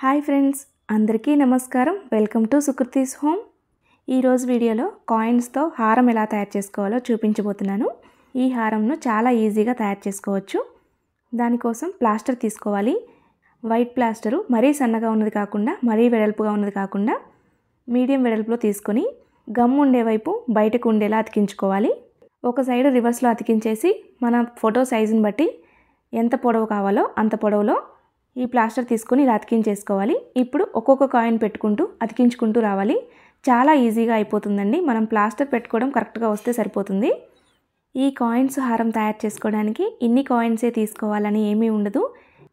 hi friends అందరికీ నమస్కారం welcome to Sukriti's home ఈరోజు వీడియోలో కాయిన్స్తో హారం ఎలా తయారు చేసుకోవాలో చూపించబోతున్నాను ఈ హారంను చాలా ఈజీగా తయారు చేసుకోవచ్చు దానికోసం ప్లాస్టర్ తీసుకోవాలి వైట్ ప్లాస్టరు మరీ సన్నగా ఉన్నది కాకుండా మరీ వెడల్పుగా ఉన్నది కాకుండా మీడియం వెడల్పులో తీసుకొని గమ్ ఉండే వైపు బయటకు ఉండేలా అతికించుకోవాలి ఒక సైడ్ రివర్స్లో అతికించేసి మన ఫోటో సైజుని బట్టి ఎంత పొడవు కావాలో అంత పొడవులో ఈ ప్లాస్టర్ తీసుకొని ఇలా అతికించేసుకోవాలి ఇప్పుడు ఒక్కొక్క కాయిన్ పెట్టుకుంటూ అతికించుకుంటూ రావాలి చాలా ఈజీగా అయిపోతుందండి మనం ప్లాస్టర్ పెట్టుకోవడం కరెక్ట్గా వస్తే సరిపోతుంది ఈ కాయిన్స్ హారం తయారు చేసుకోవడానికి ఇన్ని కాయిన్సే తీసుకోవాలని ఏమీ ఉండదు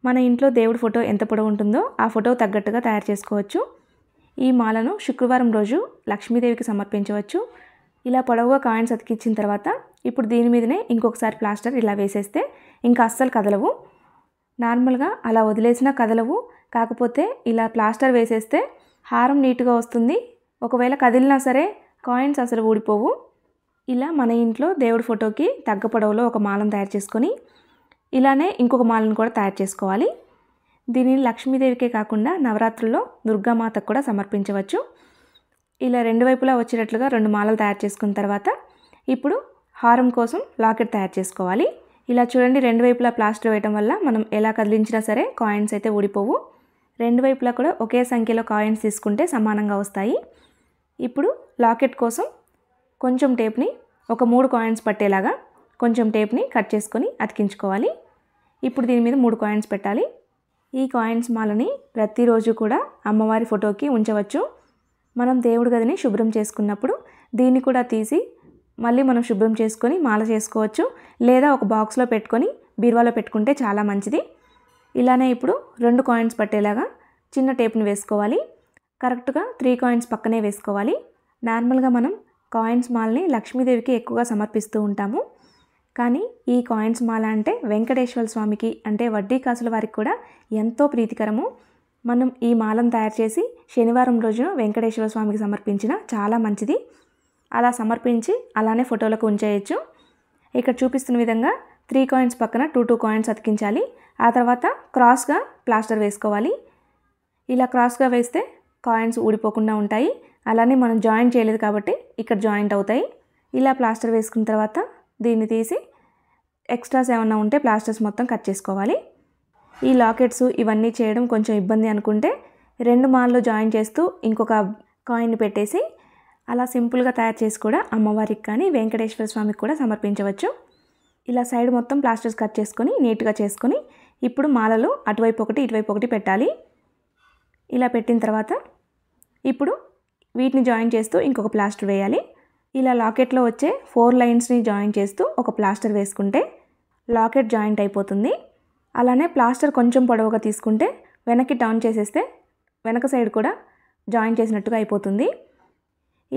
మన ఇంట్లో దేవుడి ఫోటో ఎంత పొడవు ఉంటుందో ఆ ఫోటో తగ్గట్టుగా తయారు చేసుకోవచ్చు ఈ మాలను శుక్రవారం రోజు లక్ష్మీదేవికి సమర్పించవచ్చు ఇలా పొడవుగా కాయిన్స్ అతికించిన తర్వాత ఇప్పుడు దీని మీదనే ఇంకొకసారి ప్లాస్టర్ ఇలా వేసేస్తే ఇంకా అస్సలు కదలవు నార్మల్గా అలా వదిలేసినా కదలవు కాకపోతే ఇలా ప్లాస్టర్ వేసేస్తే హారం నీట్గా వస్తుంది ఒకవేళ కదిలినా సరే కాయిన్స్ అసలు ఊడిపోవు ఇలా మన ఇంట్లో దేవుడి ఫోటోకి తగ్గ పొడవులో ఒక మాలను తయారు చేసుకొని ఇలానే ఇంకొక మాలను కూడా తయారు చేసుకోవాలి దీనిని లక్ష్మీదేవికే కాకుండా నవరాత్రుల్లో దుర్గామాతకు కూడా సమర్పించవచ్చు ఇలా రెండు వైపులా వచ్చేటట్లుగా రెండు మాలలు తయారు చేసుకున్న తర్వాత ఇప్పుడు హారం కోసం లాకెట్ తయారు చేసుకోవాలి ఇలా చూడండి రెండు వైపులా ప్లాస్టర్ వేయటం వల్ల మనం ఎలా కదిలించినా సరే కాయిన్స్ అయితే ఊడిపోవు రెండు వైపులా కూడా ఒకే సంఖ్యలో కాయిన్స్ తీసుకుంటే సమానంగా వస్తాయి ఇప్పుడు లాకెట్ కోసం కొంచెం టేప్ని ఒక మూడు కాయిన్స్ పట్టేలాగా కొంచెం టేప్ని కట్ చేసుకొని అతికించుకోవాలి ఇప్పుడు దీని మీద మూడు కాయిన్స్ పెట్టాలి ఈ కాయిన్స్ మాలని ప్రతిరోజు కూడా అమ్మవారి ఫోటోకి ఉంచవచ్చు మనం దేవుడి గదిని శుభ్రం చేసుకున్నప్పుడు దీన్ని కూడా తీసి మళ్ళీ మనం శుభ్రం చేసుకొని మాల చేసుకోవచ్చు లేదా ఒక బాక్స్లో పెట్టుకొని బీరువాలో పెట్టుకుంటే చాలా మంచిది ఇలానే ఇప్పుడు రెండు కాయిన్స్ పట్టేలాగా చిన్న టేప్ని వేసుకోవాలి కరెక్ట్గా త్రీ కాయిన్స్ పక్కనే వేసుకోవాలి నార్మల్గా మనం కాయిన్స్ మాల్ని లక్ష్మీదేవికి ఎక్కువగా సమర్పిస్తూ ఉంటాము కానీ ఈ కాయిన్స్ మాల అంటే వెంకటేశ్వర స్వామికి అంటే వడ్డీ కాసుల వారికి కూడా ఎంతో ప్రీతికరము మనం ఈ మాలను తయారు చేసి శనివారం రోజున వెంకటేశ్వర స్వామికి సమర్పించిన చాలా మంచిది అలా సమర్పించి అలానే ఫోటోలకు ఉంచేయచ్చు ఇక్కడ చూపిస్తున్న విధంగా త్రీ కాయిన్స్ పక్కన టూ టూ కాయిన్స్ అతికించాలి ఆ తర్వాత క్రాస్గా ప్లాస్టర్ వేసుకోవాలి ఇలా క్రాస్గా వేస్తే కాయిన్స్ ఊడిపోకుండా ఉంటాయి అలానే మనం జాయిన్ చేయలేదు కాబట్టి ఇక్కడ జాయింట్ అవుతాయి ఇలా ప్లాస్టర్ వేసుకున్న తర్వాత దీన్ని తీసి ఎక్స్ట్రాస్ ఏమన్నా ఉంటే ప్లాస్టర్స్ మొత్తం కట్ చేసుకోవాలి ఈ లాకెట్స్ ఇవన్నీ చేయడం కొంచెం ఇబ్బంది అనుకుంటే రెండు మాల్లో జాయిన్ చేస్తూ ఇంకొక కాయిన్ పెట్టేసి అలా సింపుల్గా తయారు చేసి కూడా అమ్మవారికి కానీ వెంకటేశ్వర స్వామికి కూడా సమర్పించవచ్చు ఇలా సైడ్ మొత్తం ప్లాస్టర్స్ కట్ చేసుకొని నీట్గా చేసుకొని ఇప్పుడు మాలలు అటువైపు ఒకటి ఇటువైపు ఒకటి పెట్టాలి ఇలా పెట్టిన తర్వాత ఇప్పుడు వీటిని జాయిన్ చేస్తూ ఇంకొక ప్లాస్టర్ వేయాలి ఇలా లాకెట్లో వచ్చే ఫోర్ లైన్స్ని జాయిన్ చేస్తూ ఒక ప్లాస్టర్ వేసుకుంటే లాకెట్ జాయింట్ అయిపోతుంది అలానే ప్లాస్టర్ కొంచెం పొడవుగా తీసుకుంటే వెనక్కి టర్న్ చేసేస్తే వెనక సైడ్ కూడా జాయిన్ చేసినట్టుగా అయిపోతుంది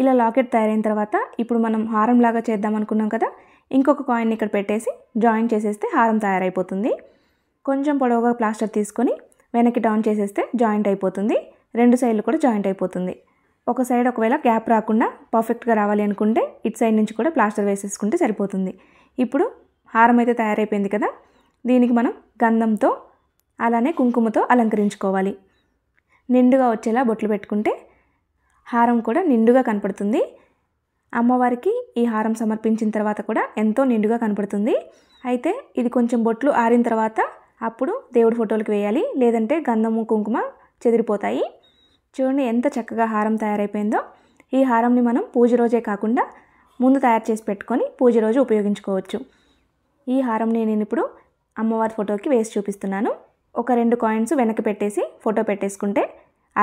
ఇలా లాకెట్ తయారైన తర్వాత ఇప్పుడు మనం హారం లాగా చేద్దాం అనుకున్నాం కదా ఇంకొక కాయిన్ ఇక్కడ పెట్టేసి జాయిన్ చేసేస్తే హారం తయారైపోతుంది కొంచెం పొడవుగా ప్లాస్టర్ తీసుకొని వెనక్కి డౌన్ చేసేస్తే జాయింట్ అయిపోతుంది రెండు సైడ్లు కూడా జాయింట్ అయిపోతుంది ఒక సైడ్ ఒకవేళ గ్యాప్ రాకుండా పర్ఫెక్ట్గా రావాలి అనుకుంటే ఇటు సైడ్ నుంచి కూడా ప్లాస్టర్ వేసేసుకుంటే సరిపోతుంది ఇప్పుడు హారం అయితే తయారైపోయింది కదా దీనికి మనం గంధంతో అలానే కుంకుమతో అలంకరించుకోవాలి నిండుగా వచ్చేలా బొట్లు పెట్టుకుంటే హారం కూడా నిండుగా కనపడుతుంది అమ్మవారికి ఈ హారం సమర్పించిన తర్వాత కూడా ఎంతో నిండుగా కనపడుతుంది అయితే ఇది కొంచెం బొట్లు ఆరిన తర్వాత అప్పుడు దేవుడి ఫోటోలకు వేయాలి లేదంటే గంధము కుంకుమ చెదిరిపోతాయి చూడండి ఎంత చక్కగా హారం తయారైపోయిందో ఈ హారంని మనం పూజ రోజే కాకుండా ముందు తయారు చేసి పెట్టుకొని పూజ రోజు ఉపయోగించుకోవచ్చు ఈ హారంని నేను ఇప్పుడు అమ్మవారి ఫోటోకి వేసి చూపిస్తున్నాను ఒక రెండు కాయిన్స్ వెనక్కి పెట్టేసి ఫోటో పెట్టేసుకుంటే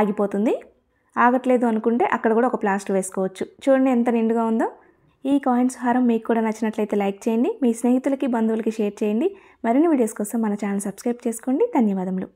ఆగిపోతుంది ఆగట్లేదు అనుకుంటే అక్కడ కూడా ఒక ప్లాస్టర్ వేసుకోవచ్చు చూడండి ఎంత నిండుగా ఉందో ఈ కాయిన్స్ హారం మీకు కూడా నచ్చినట్లయితే లైక్ చేయండి మీ స్నేహితులకి బంధువులకి షేర్ చేయండి మరిన్ని వీడియోస్ కోసం మన ఛానల్ సబ్స్క్రైబ్ చేసుకోండి ధన్యవాదములు